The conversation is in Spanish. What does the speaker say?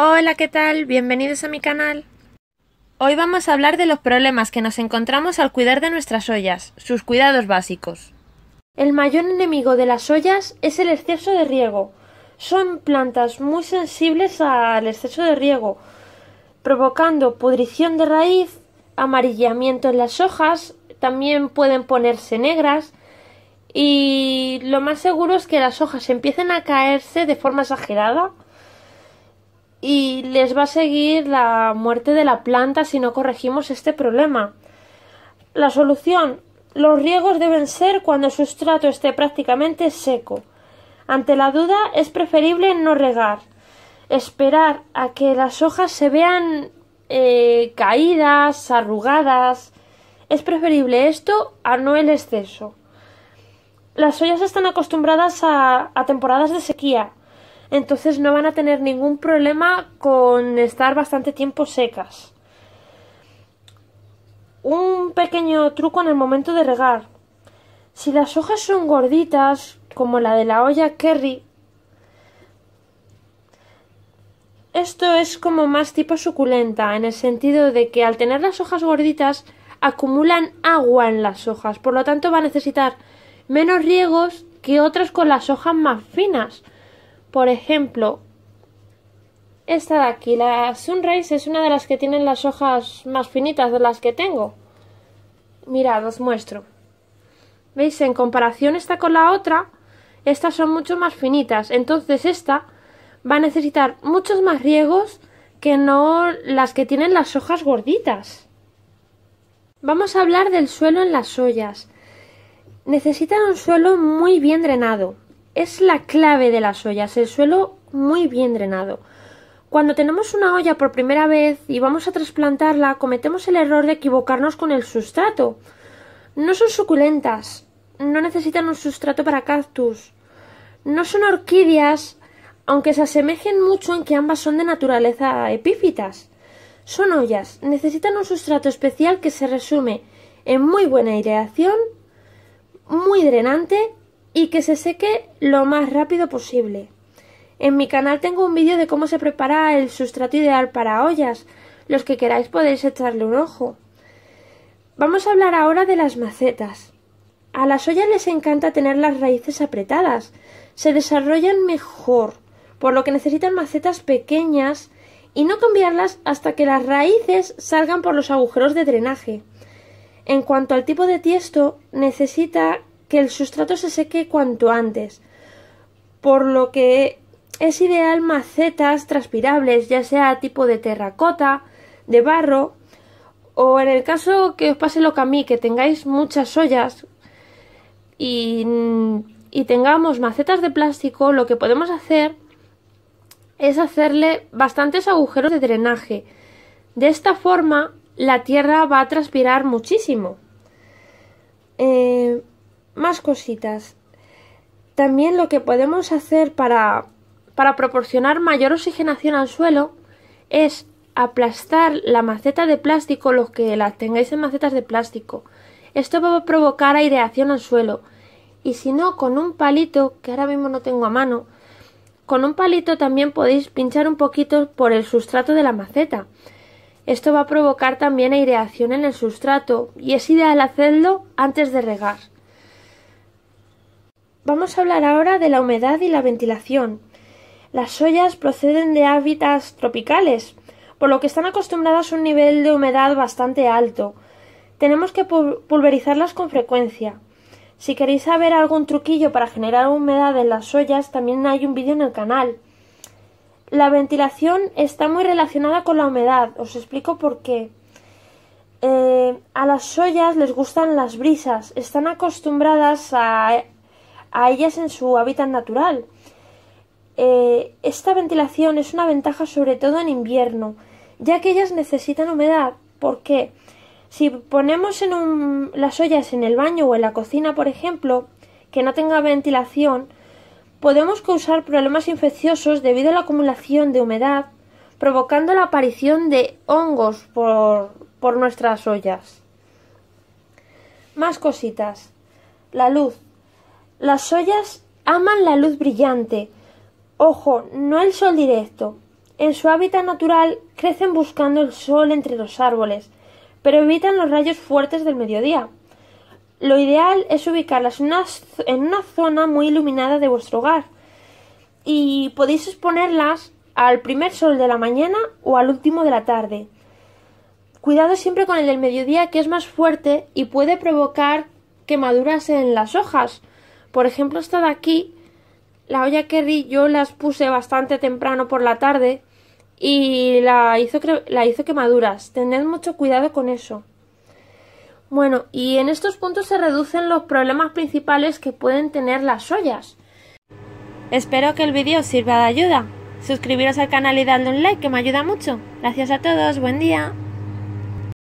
Hola, ¿qué tal? Bienvenidos a mi canal. Hoy vamos a hablar de los problemas que nos encontramos al cuidar de nuestras ollas, sus cuidados básicos. El mayor enemigo de las ollas es el exceso de riego. Son plantas muy sensibles al exceso de riego, provocando pudrición de raíz, amarillamiento en las hojas, también pueden ponerse negras y lo más seguro es que las hojas empiecen a caerse de forma exagerada y les va a seguir la muerte de la planta si no corregimos este problema. La solución. Los riegos deben ser cuando el sustrato esté prácticamente seco. Ante la duda es preferible no regar. Esperar a que las hojas se vean eh, caídas, arrugadas. Es preferible esto a no el exceso. Las ollas están acostumbradas a temporadas de sequía, entonces no van a tener ningún problema con estar bastante tiempo secas. Un pequeño truco en el momento de regar. Si las hojas son gorditas, como la de la olla Kerry, esto es como más tipo suculenta, en el sentido de que al tener las hojas gorditas, acumulan agua en las hojas, por lo tanto va a necesitar menos riegos que otras con las hojas más finas. Por ejemplo, esta de aquí, la Sunrise, es una de las que tienen las hojas más finitas de las que tengo. Mirad, os muestro. ¿Veis? En comparación esta con la otra, estas son mucho más finitas. Entonces esta va a necesitar muchos más riegos que no las que tienen las hojas gorditas. Vamos a hablar del suelo en las ollas. Necesitan un suelo muy bien drenado es la clave de las ollas, el suelo muy bien drenado. Cuando tenemos una olla por primera vez y vamos a trasplantarla, cometemos el error de equivocarnos con el sustrato. No son suculentas, no necesitan un sustrato para cactus. No son orquídeas, aunque se asemejen mucho en que ambas son de naturaleza epífitas. Son ollas, necesitan un sustrato especial que se resume en muy buena aireación, muy drenante y que se seque lo más rápido posible. En mi canal tengo un vídeo de cómo se prepara el sustrato ideal para ollas. Los que queráis podéis echarle un ojo. Vamos a hablar ahora de las macetas. A las ollas les encanta tener las raíces apretadas. Se desarrollan mejor, por lo que necesitan macetas pequeñas y no cambiarlas hasta que las raíces salgan por los agujeros de drenaje. En cuanto al tipo de tiesto, necesita que el sustrato se seque cuanto antes, por lo que es ideal macetas transpirables, ya sea tipo de terracota, de barro, o en el caso que os pase lo que a mí, que tengáis muchas ollas y, tengamos macetas de plástico, lo que podemos hacer es hacerle bastantes agujeros de drenaje. De esta forma, la tierra va a transpirar muchísimo. Eh, más cositas. También lo que podemos hacer para, proporcionar mayor oxigenación al suelo es aplastar la maceta de plástico, los que la tengáis en macetas de plástico. Esto va a provocar aireación al suelo. Y si no, con un palito, que ahora mismo no tengo a mano, con un palito también podéis pinchar un poquito por el sustrato de la maceta. Esto va a provocar también aireación en el sustrato y es ideal hacerlo antes de regar. Vamos a hablar ahora de la humedad y la ventilación. Las ollas proceden de hábitats tropicales, por lo que están acostumbradas a un nivel de humedad bastante alto. Tenemos que pulverizarlas con frecuencia. Si queréis saber algún truquillo para generar humedad en las ollas, también hay un vídeo en el canal. La ventilación está muy relacionada con la humedad, os explico por qué. Eh, a las ollas les gustan las brisas, están acostumbradas a a ellas en su hábitat natural. Eh, esta ventilación es una ventaja sobre todo en invierno, ya que ellas necesitan humedad. porque Si ponemos en las ollas en el baño o en la cocina, por ejemplo, que no tenga ventilación, podemos causar problemas infecciosos debido a la acumulación de humedad, provocando la aparición de hongos por nuestras ollas. Más cositas. La luz. Las ollas aman la luz brillante. Ojo, no el sol directo. En su hábitat natural crecen buscando el sol entre los árboles, pero evitan los rayos fuertes del mediodía. Lo ideal es ubicarlas en una, zona muy iluminada de vuestro hogar y podéis exponerlas al primer sol de la mañana o al último de la tarde. Cuidado siempre con el del mediodía que es más fuerte y puede provocar quemaduras en las hojas por ejemplo, esta de aquí, la olla Kerry, yo las puse bastante temprano por la tarde y la hizo, la hizo quemaduras. Tened mucho cuidado con eso. Bueno, y en estos puntos se reducen los problemas principales que pueden tener las ollas. Espero que el vídeo os sirva de ayuda. Suscribiros al canal y dadle un like que me ayuda mucho. Gracias a todos, buen día.